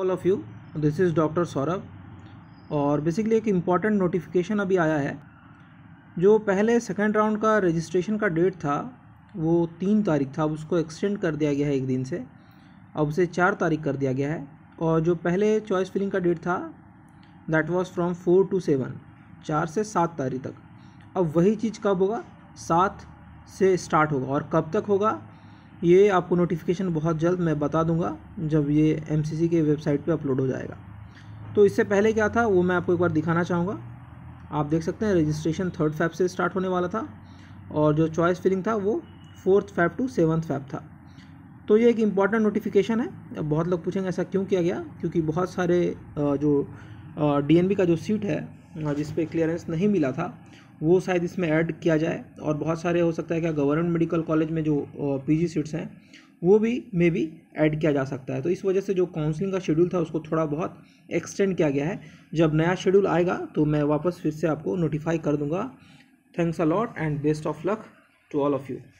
all of you this is doctor Saurabh और basically एक important notification अभी आया है जो पहले सेकेंड राउंड का रजिस्ट्रेशन का डेट था वो तीन तारीख था अब उसको एक्सटेंड कर दिया गया है एक दिन से अब उसे चार तारीख कर दिया गया है और जो पहले चॉइस फिलिंग का डेट था that was from four to seven चार से सात तारीख तक अब वही चीज़ कब होगा सात से स्टार्ट होगा और कब तक होगा ये आपको नोटिफिकेशन बहुत जल्द मैं बता दूंगा जब ये एम के वेबसाइट पे अपलोड हो जाएगा तो इससे पहले क्या था वो मैं आपको एक बार दिखाना चाहूँगा आप देख सकते हैं रजिस्ट्रेशन थर्ड फैब से स्टार्ट होने वाला था और जो चॉइस फिलिंग था वो fourth Feb to seventh Feb था तो ये एक इम्पॉर्टेंट नोटिफिकेशन है बहुत लोग पूछेंगे ऐसा क्यों किया गया क्योंकि बहुत सारे जो डी का जो सीट है हाँ, जिस पे क्लियरेंस नहीं मिला था वो शायद इसमें ऐड किया जाए और बहुत सारे हो सकता है क्या गवर्नमेंट मेडिकल कॉलेज में जो पीजी सीट्स हैं वो भी मे बी ऐड किया जा सकता है तो इस वजह से जो काउंसलिंग का शेड्यूल था उसको थोड़ा बहुत एक्सटेंड किया गया है जब नया शेड्यूल आएगा तो मैं वापस फिर से आपको नोटिफाई कर दूंगा thanks a lot and best of luck to all of you